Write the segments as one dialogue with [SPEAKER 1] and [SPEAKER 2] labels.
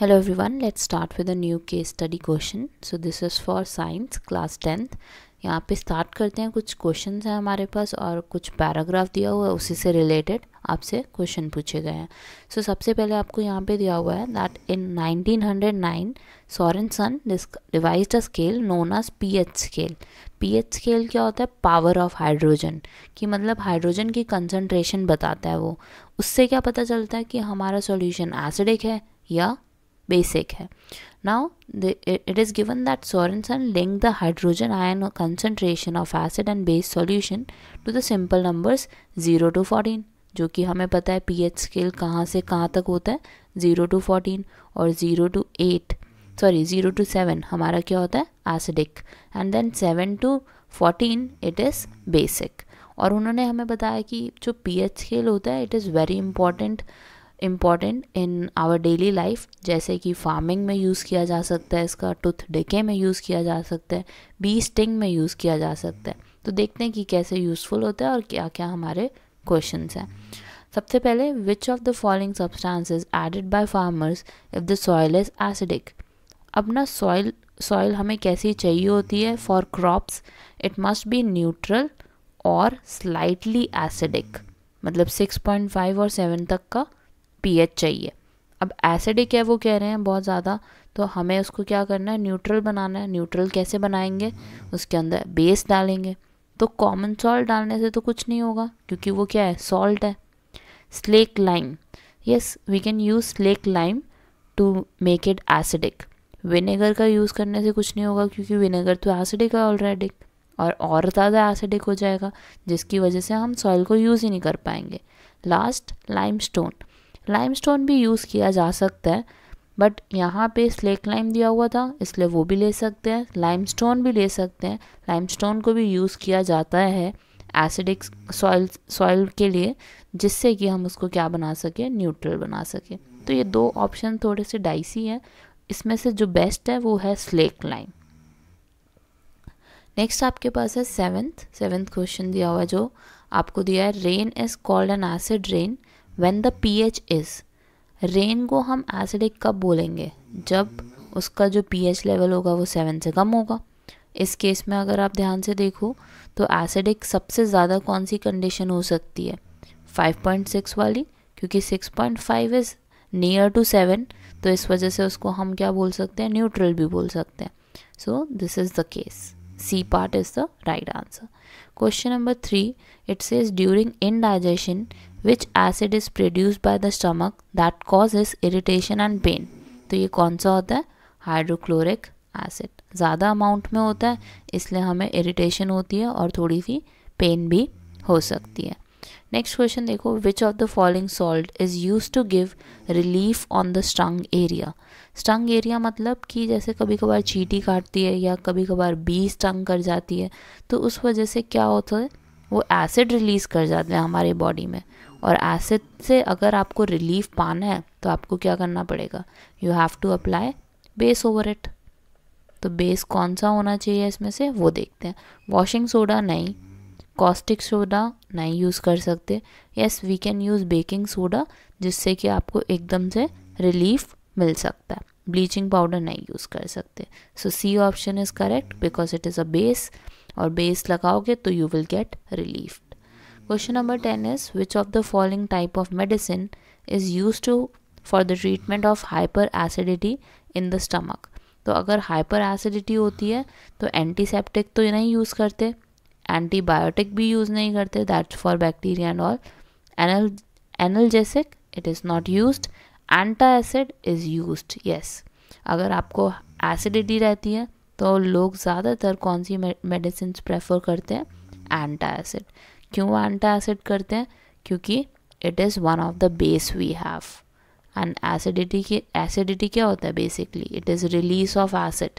[SPEAKER 1] Hello everyone, let's start with a new case study question. So this is for science class 10th. यहाँ पे start करते हैं कुछ question हैं हमारे पास और कुछ पैराग्राफ दिया हुआ है उसी से रिलेटेड आपसे क्वेश्चन पूछे गए हैं सो so, सबसे पहले आपको यहाँ पे दिया हुआ है that in 1909 Sorensen devised a scale known as P H scale P H scale क्या होता है पावर ऑफ हाइड्रोजन कि मतलब हाइड्रोजन की कंसनट्रेशन बताता है वो उससे क्या पता चलता है कि हमारा सोल्यूशन एसिडिक है या बेसिक है now it is given that Sorensen linked the hydrogen ion concentration of acid and base base to the simple numbers zero to fourteen जो कि हमें पता है पीएच स्केल कहाँ से कहाँ तक होता है ज़ीरो टू फोर्टीन और zero to eight sorry zero to seven हमारा क्या होता है acidic and then seven to fourteen it is basic और उन्होंने हमें बताया कि जो पीएच स्केल होता है it is very important important in our daily life जैसे कि फार्मिंग में यूज़ किया जा सकता है इसका टूथ डेके में यूज़ किया जा सकता है बी स्टिंग में यूज़ किया जा सकता है तो देखते हैं कि कैसे यूज़फुल होता है और क्या क्या हमारे क्वेश्चन हैं सबसे पहले which of the following substances added by farmers if the soil is acidic अपना सॉइल सॉइल हमें कैसी चाहिए होती है for crops it must be neutral और स्लाइटली एसिडिक मतलब 6.5 और 7 तक का पीएच चाहिए अब एसिडिक है वो कह रहे हैं बहुत ज़्यादा तो हमें उसको क्या करना है न्यूट्रल बनाना है न्यूट्रल कैसे बनाएंगे उसके अंदर बेस डालेंगे तो कॉमन सॉल्ट डालने से तो कुछ नहीं होगा क्योंकि वो क्या है सॉल्ट है slaked lime yes we can use slaked lime to make it acidic vinegar का यूज़ करने से कुछ नहीं होगा क्योंकि विनेगर तो एसिडिक है ऑलरेडी और और ज़्यादा एसिडिक हो जाएगा जिसकी वजह से हम सॉइल को यूज़ ही नहीं कर पाएंगे लास्ट लाइम स्टोन लाइमस्टोन भी यूज़ किया जा सकता है बट यहाँ पे स्लेक लाइम दिया हुआ था इसलिए वो भी ले सकते हैं लाइमस्टोन भी ले सकते हैं लाइमस्टोन को भी यूज़ किया जाता है एसिडिक सॉइल सॉइल के लिए जिससे कि हम उसको क्या बना सकें न्यूट्रल बना सकें तो ये दो ऑप्शन थोड़े से डाइसी हैं इसमें से जो बेस्ट है वो है स्लेक लाइम नेक्स्ट आपके पास है सेवेंथ सेवन्थ क्वेश्चन दिया हुआ जो आपको दिया है rain is called an acid rain when the P H is rain को हम एसिडिक कब बोलेंगे जब उसका जो पी लेवल होगा वो सेवन से कम होगा इस केस में अगर आप ध्यान से देखो तो एसिडिक सबसे ज़्यादा कौन सी कंडीशन हो सकती है 5.6 वाली क्योंकि 6.5 इज़ नियर टू सेवन तो इस वजह से उसको हम क्या बोल सकते हैं न्यूट्रल भी बोल सकते हैं so this is the case C part is the right answer question number three it says during indigestion which acid is produce by the stomach that cause is irritation and pain तो ये कौन सा होता है hydrochloric acid ज़्यादा amount में होता है इसलिए हमें इरीटेशन होती है और थोड़ी सी पेन भी हो सकती है नेक्स्ट क्वेश्चन देखो which of the following salt is use to give relief on the stung area stung area मतलब कि जैसे कभी कभार चीटी काटती है या कभी कभार बी स्टंग कर जाती है तो उस वजह से क्या होता है वो एसिड रिलीज़ कर जाते हैं हमारे बॉडी में और एसिड से अगर आपको रिलीफ पाना है तो आपको क्या करना पड़ेगा you have to apply base over it तो बेस कौन सा होना चाहिए इसमें से वो देखते हैं वॉशिंग सोडा नहीं कॉस्टिक सोडा नहीं यूज़ कर सकते yes we can use baking soda जिससे कि आपको एकदम से रिलीफ मिल सकता है ब्लीचिंग पाउडर नहीं यूज़ कर सकते so C option is correct because it is a base और बेस लगाओगे तो you will get relief question number ten is which of the following type of medicine is use to for the treatment of hyper acidity in the stomach तो अगर hyper acidity होती है तो antiseptic तो नहीं use करते antibiotic भी use नहीं करते that's for bacteria and all anal analgesic it is not use antacid is use yes अगर आपको एसिडिटी रहती है तो लोग ज़्यादातर कौन सी मेडिसिन प्रेफर करते हैं एंटा एसिड क्यों एंटा एसिड करते हैं क्योंकि it is one of the base we have and acidity के एसिडिटी क्या होता है basically it is release of acid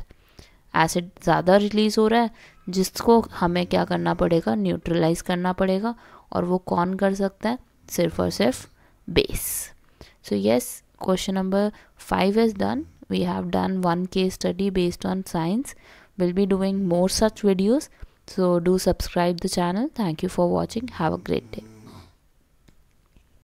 [SPEAKER 1] acid ज़्यादा रिलीज़ हो रहा है जिसको हमें क्या करना पड़ेगा न्यूट्रलाइज करना पड़ेगा और वो कौन कर सकता है सिर्फ और सिर्फ base so yes question number five is done we have done one के study based on science will be doing more such videos So do subscribe the channel. Thank you for watching. Have a great day.